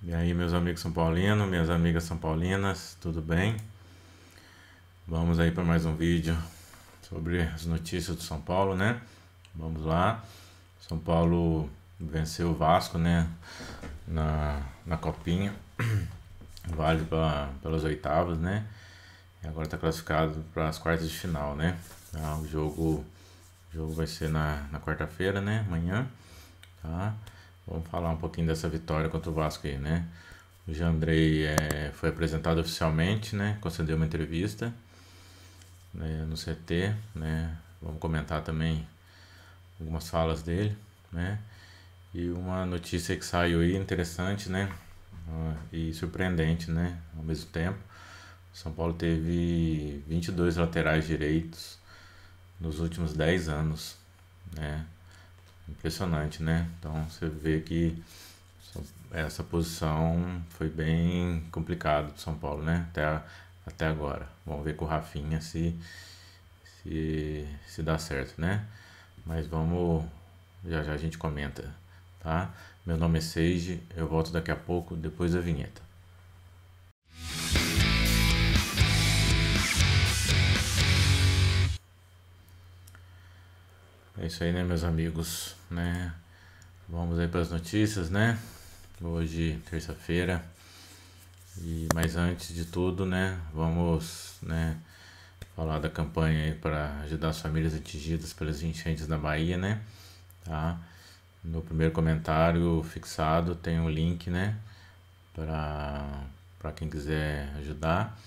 E aí, meus amigos São Paulino, minhas amigas São Paulinas, tudo bem? Vamos aí para mais um vídeo sobre as notícias do São Paulo, né? Vamos lá. São Paulo venceu o Vasco, né? Na, na Copinha. Vale pra, pelas oitavas, né? E agora está classificado para as quartas de final, né? Então, o jogo, o jogo vai ser na, na quarta-feira, né? Amanhã, tá? Vamos falar um pouquinho dessa vitória contra o Vasco aí, né? O Jean é, foi apresentado oficialmente, né? Concedeu uma entrevista né, no CT, né? Vamos comentar também algumas falas dele, né? E uma notícia que saiu aí interessante, né? Ah, e surpreendente, né? Ao mesmo tempo, São Paulo teve 22 laterais direitos nos últimos 10 anos, né? Impressionante, né? Então você vê que essa posição foi bem complicada para São Paulo, né? Até, até agora. Vamos ver com o Rafinha se, se, se dá certo, né? Mas vamos. Já já a gente comenta, tá? Meu nome é Seiji, eu volto daqui a pouco, depois da vinheta. É isso aí, né, meus amigos, né? Vamos aí para as notícias, né? Hoje, terça-feira. E mas antes de tudo, né, vamos, né, falar da campanha aí para ajudar as famílias atingidas pelas enchentes na Bahia, né? Tá? No primeiro comentário fixado tem um link, né, para para quem quiser ajudar,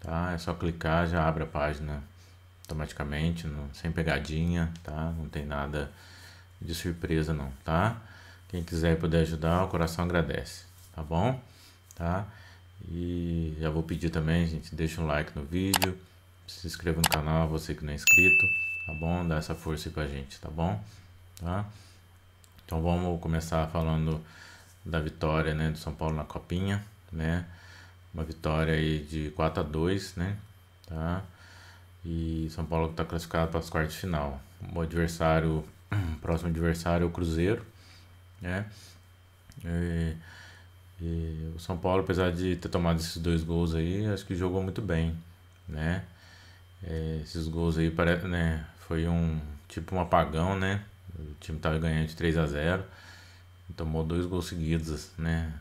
tá? É só clicar, já abre a página automaticamente, não, sem pegadinha, tá? Não tem nada de surpresa não, tá? Quem quiser poder ajudar, o coração agradece, tá bom? Tá? E já vou pedir também, gente, deixa um like no vídeo, se inscreva no canal, você que não é inscrito, tá bom? Dá essa força aí pra gente, tá bom? Tá? Então vamos começar falando da vitória, né, do São Paulo na Copinha, né? Uma vitória aí de 4 a 2, né? Tá? E São Paulo está classificado para as quartas de final. O adversário, o próximo adversário é o Cruzeiro, né? E, e o São Paulo, apesar de ter tomado esses dois gols aí, acho que jogou muito bem, né? É, esses gols aí parece, né? Foi um tipo um apagão, né? O time estava ganhando de 3 a 0 tomou dois gols seguidos, né?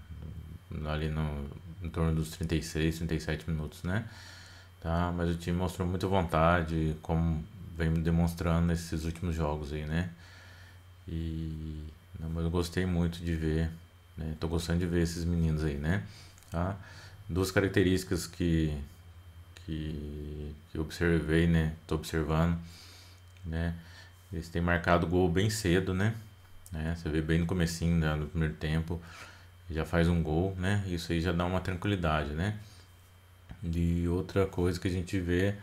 Ali no, em torno dos 36, 37 minutos, né? Tá, mas o time mostrou muita vontade, como vem demonstrando nesses últimos jogos aí, né? E não, mas eu gostei muito de ver, né? Tô gostando de ver esses meninos aí, né? Tá? Duas características que que, que observei, né? Tô observando, né? Eles têm marcado gol bem cedo, né? né? Você vê bem no comecinho né? do primeiro tempo, já faz um gol, né? Isso aí já dá uma tranquilidade, né? E outra coisa que a gente vê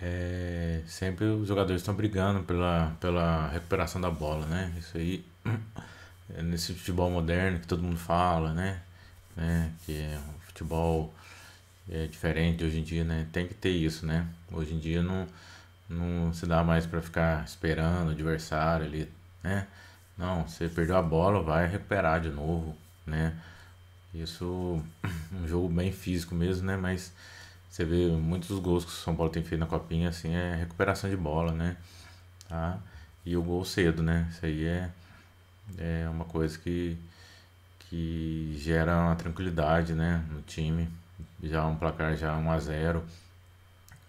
é sempre os jogadores estão brigando pela, pela recuperação da bola, né? Isso aí é nesse futebol moderno que todo mundo fala, né? né? Que é um futebol é diferente hoje em dia, né? Tem que ter isso, né? Hoje em dia não, não se dá mais para ficar esperando o adversário ali, né? Não, você perdeu a bola, vai recuperar de novo, né? Isso um jogo bem físico mesmo, né? Mas você vê muitos dos gols que o São Paulo tem feito na copinha, assim, é recuperação de bola, né? Tá? E o gol cedo, né? Isso aí é, é uma coisa que, que gera uma tranquilidade, né? No time. Já um placar já 1 a 0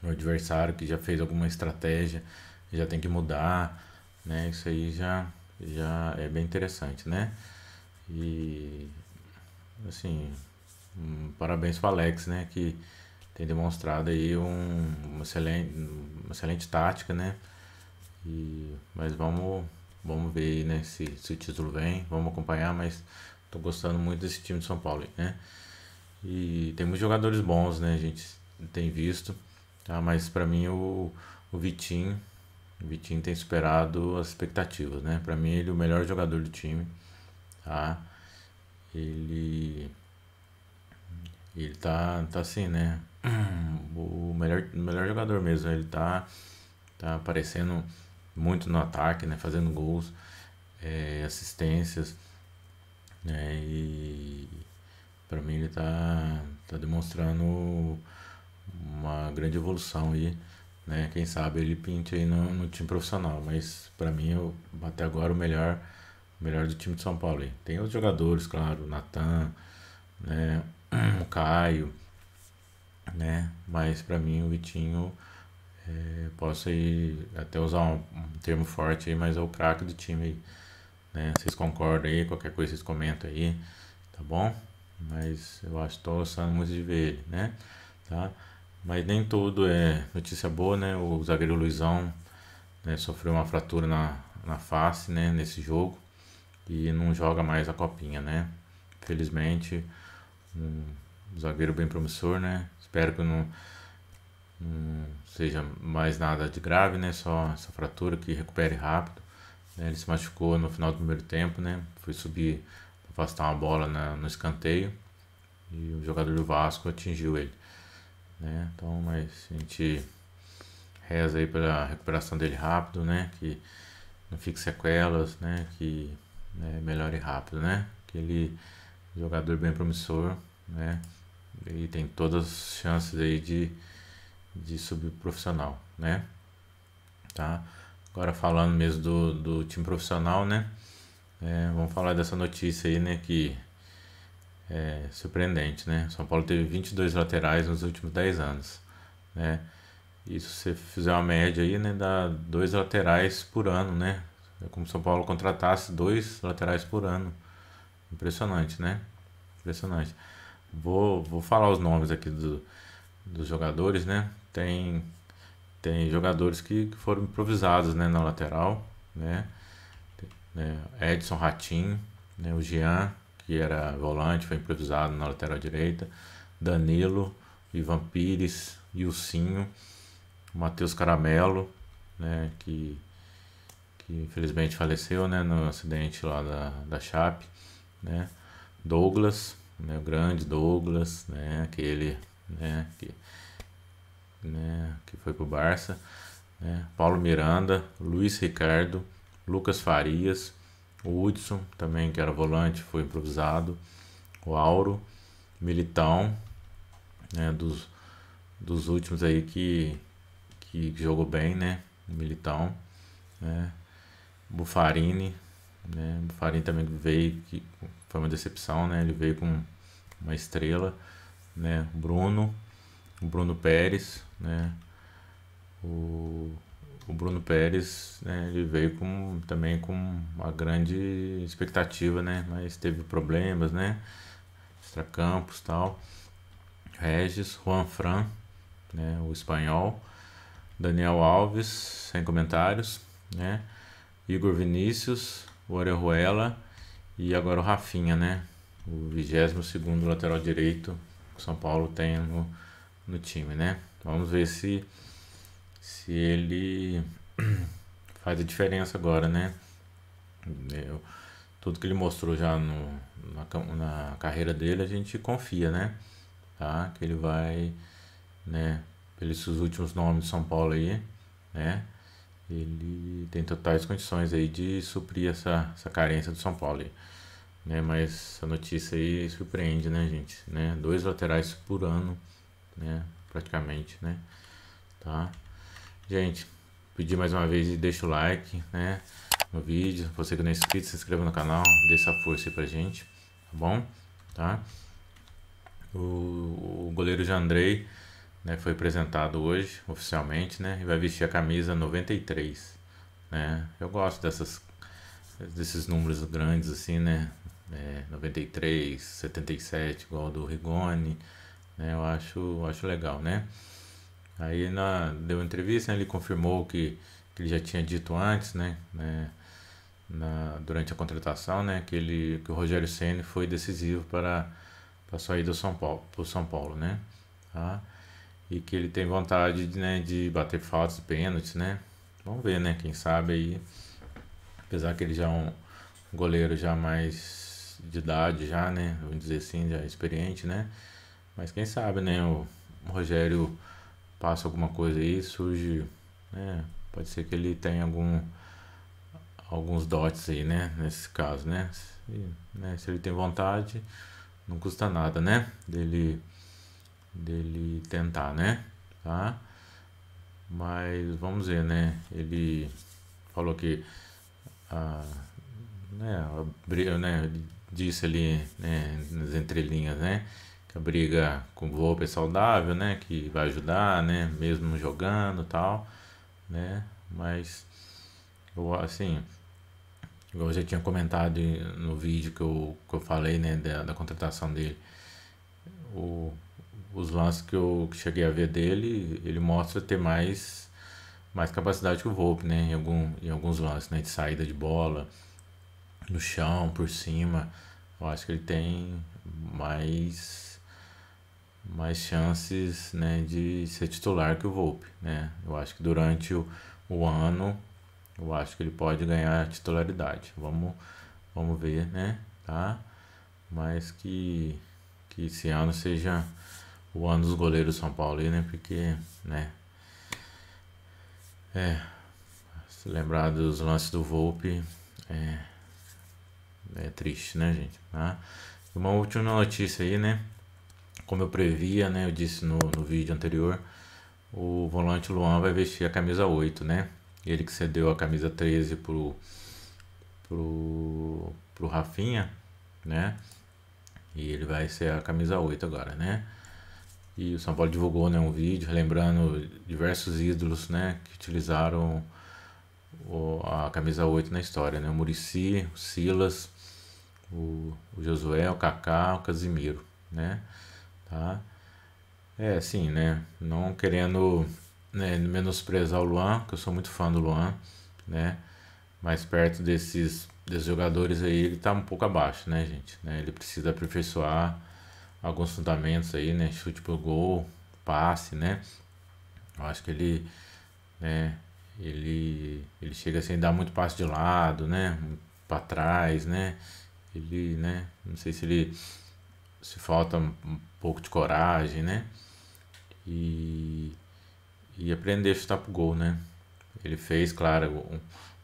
O adversário que já fez alguma estratégia, já tem que mudar, né? Isso aí já, já é bem interessante, né? E assim, um, parabéns para Alex, né, que tem demonstrado aí um, uma, excelente, uma excelente tática, né? E, mas vamos, vamos ver aí, né, se, se o título vem, vamos acompanhar, mas tô gostando muito desse time de São Paulo, né? E tem muitos jogadores bons, né, a gente tem visto, tá? Mas para mim o, o Vitinho, o Vitinho tem superado as expectativas, né? Para mim ele é o melhor jogador do time, tá? ele ele tá tá assim, né? O melhor melhor jogador mesmo, ele tá tá aparecendo muito no ataque, né? Fazendo gols, é, assistências, né? E para mim ele tá tá demonstrando uma grande evolução aí, né? Quem sabe ele pinte aí no, no time profissional, mas para mim eu, até agora o melhor melhor do time de São Paulo. Aí. Tem os jogadores, claro, o Natan, né, o Caio, né, mas para mim o Vitinho, é, posso aí até usar um, um, termo forte aí, mas é o craque do time né, vocês concordam aí, qualquer coisa vocês comentam aí, tá bom? Mas eu acho que estou gostando muito de ver ele, né, tá? Mas nem tudo é notícia boa, né, o zagueiro Luizão né, sofreu uma fratura na, na face, né, nesse jogo, e não joga mais a copinha, né? Felizmente, um zagueiro bem promissor, né? Espero que não, não seja mais nada de grave, né? Só essa fratura que recupere rápido. Né? Ele se machucou no final do primeiro tempo, né? Foi subir para afastar uma bola na, no escanteio e o jogador do Vasco atingiu ele, né? Então, mas a gente reza aí pela recuperação dele rápido, né? Que não fique sequelas, né? Que né, e rápido, né? Aquele jogador bem promissor, né? E tem todas as chances aí de, de subir profissional, né? Tá? Agora falando mesmo do, do time profissional, né? É, vamos falar dessa notícia aí, né? Que é surpreendente, né? São Paulo teve 22 laterais nos últimos 10 anos, né? Isso se você fizer uma média aí, né, dá dois laterais por ano, né? É como se São Paulo contratasse dois laterais por ano. Impressionante, né? Impressionante. Vou, vou falar os nomes aqui do, dos jogadores, né? Tem, tem jogadores que foram improvisados né, na lateral, né? né Edson Ratim, né? o Jean, que era volante, foi improvisado na lateral direita, Danilo, Ivan Pires, Ilcinho, Matheus Caramelo, né, que que infelizmente faleceu, né, no acidente lá da, da Chape, né, Douglas, né, o grande Douglas, né, aquele, né, que, né, que foi pro Barça, né, Paulo Miranda, Luiz Ricardo, Lucas Farias, o Hudson também, que era volante, foi improvisado, o Auro, Militão, né, dos, dos últimos aí que, que jogou bem, né, Militão, né, Bufarini, né? Bufarini também veio, que foi uma decepção, né? Ele veio com uma estrela, né? Bruno, o Bruno Pérez, né? O, o Bruno Pérez, né? Ele veio com, também com uma grande expectativa, né? Mas teve problemas, né? Extracampos tal. Regis, Juan Fran, né? O espanhol. Daniel Alves, sem comentários, né? Igor Vinícius, o Orejuela e agora o Rafinha, né? O 22 lateral direito que o São Paulo tem no, no time, né? Vamos ver se, se ele faz a diferença agora, né? Eu, tudo que ele mostrou já no, na, na carreira dele, a gente confia, né? Tá? Que ele vai, né? Pelos últimos nomes de São Paulo aí, né? ele tem totais condições aí de suprir essa, essa carência do São Paulo. Aí, né? Mas a notícia aí surpreende, né, gente? Né? Dois laterais por ano, né? Praticamente, né? Tá? Gente, pedir mais uma vez e deixa o like, né? No vídeo. Você que não é inscrito, se inscreva no canal, dê essa força aí pra gente, tá bom? Tá? O, o goleiro Jandrei né, foi apresentado hoje oficialmente, né, e vai vestir a camisa 93, né? Eu gosto dessas desses números grandes assim, né? É, 93, 77, igual do Rigoni, né? Eu acho, acho legal, né? Aí na deu entrevista, né, ele confirmou que, que ele já tinha dito antes, né, né na, durante a contratação, né, que ele que o Rogério Ceni foi decisivo para para a saída do São Paulo, pro São Paulo, né? Tá? e que ele tem vontade né, de bater faltas, pênaltis, né? Vamos ver, né? Quem sabe aí, apesar que ele já é um goleiro já mais de idade já, né? Vamos dizer assim, já experiente, né? Mas quem sabe, né? O Rogério passa alguma coisa aí, surge, né? Pode ser que ele tenha algum alguns dotes aí, né? Nesse caso, né? Se, né? Se ele tem vontade, não custa nada, né? Dele dele tentar, né? Tá? Mas vamos ver, né? Ele falou que ah, né, abriu, né, disse ali né, nas entrelinhas, né? Que a briga com o golpe é saudável, né? Que vai ajudar, né? Mesmo jogando tal, né? Mas, eu, assim, igual eu já tinha comentado no vídeo que eu, que eu falei, né? Da, da contratação dele. O, os lances que eu cheguei a ver dele, ele mostra ter mais, mais capacidade que o Volpe, né? Em, algum, em alguns lances, né? De saída de bola, no chão, por cima. Eu acho que ele tem mais, mais chances né? de ser titular que o Volpe, né? Eu acho que durante o, o ano, eu acho que ele pode ganhar titularidade. Vamos, vamos ver, né? Tá? Mas que, que esse ano seja o ano dos goleiros São aí, né? Porque, né? É. Se lembrar dos lances do Volpe é, é triste, né, gente? Tá? Uma última notícia aí, né? Como eu previa, né? Eu disse no, no vídeo anterior, o volante Luan vai vestir a camisa 8, né? Ele que cedeu a camisa 13 pro, pro, pro Rafinha, né? E ele vai ser a camisa 8 agora, né? E o São Paulo divulgou né, um vídeo lembrando diversos ídolos né, que utilizaram o, a camisa 8 na história. Né? O Murici, o Silas, o, o Josué, o Kaká, o Casimiro. Né? Tá? É, sim, né? Não querendo né, menosprezar o Luan, que eu sou muito fã do Luan, né? Mas perto desses, desses jogadores aí, ele está um pouco abaixo, né, gente? Né? Ele precisa aperfeiçoar alguns fundamentos aí, né? Chute pro gol, passe, né? Eu acho que ele, né? Ele, ele chega sem dar muito passe de lado, né? Para trás, né? Ele, né? Não sei se ele se falta um pouco de coragem, né? E, e aprender a chutar pro gol, né? Ele fez, claro, um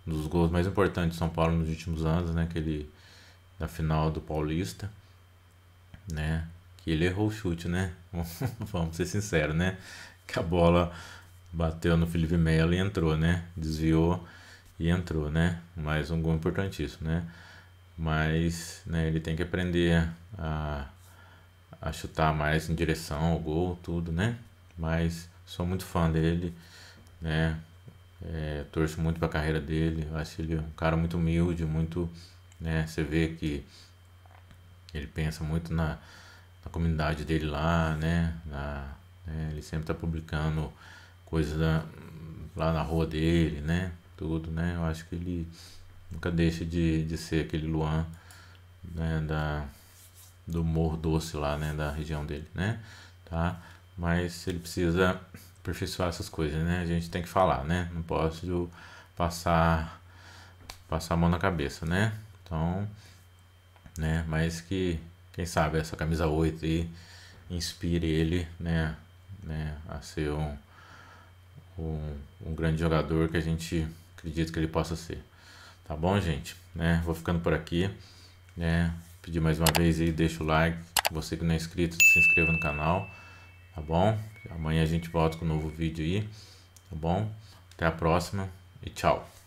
dos gols mais importantes de São Paulo nos últimos anos, né? Aquele na final do Paulista, né? que ele errou o chute, né? Vamos ser sinceros, né? Que a bola bateu no Felipe Melo e entrou, né? Desviou e entrou, né? Mais um gol importantíssimo, né? Mas né, ele tem que aprender a, a chutar mais em direção ao gol, tudo, né? Mas sou muito fã dele, né? É, torço muito para a carreira dele, acho ele um cara muito humilde, muito, né? Você vê que ele pensa muito na, na comunidade dele lá, né? Na, né? Ele sempre tá publicando coisas lá na rua dele, né? Tudo, né? Eu acho que ele nunca deixa de, de ser aquele Luan, né? Da, do Morro Doce lá, né? Da região dele, né? Tá? Mas ele precisa aperfeiçoar essas coisas, né? A gente tem que falar, né? Não posso passar passar a mão na cabeça, né? Então, né? Mas que quem sabe essa camisa 8 aí inspire ele, né, né a ser um, um, um grande jogador que a gente acredita que ele possa ser. Tá bom, gente? Né? Vou ficando por aqui, né? Pedir mais uma vez aí, deixa o like. Você que não é inscrito, se inscreva no canal, tá bom? Amanhã a gente volta com um novo vídeo aí, tá bom? Até a próxima e tchau.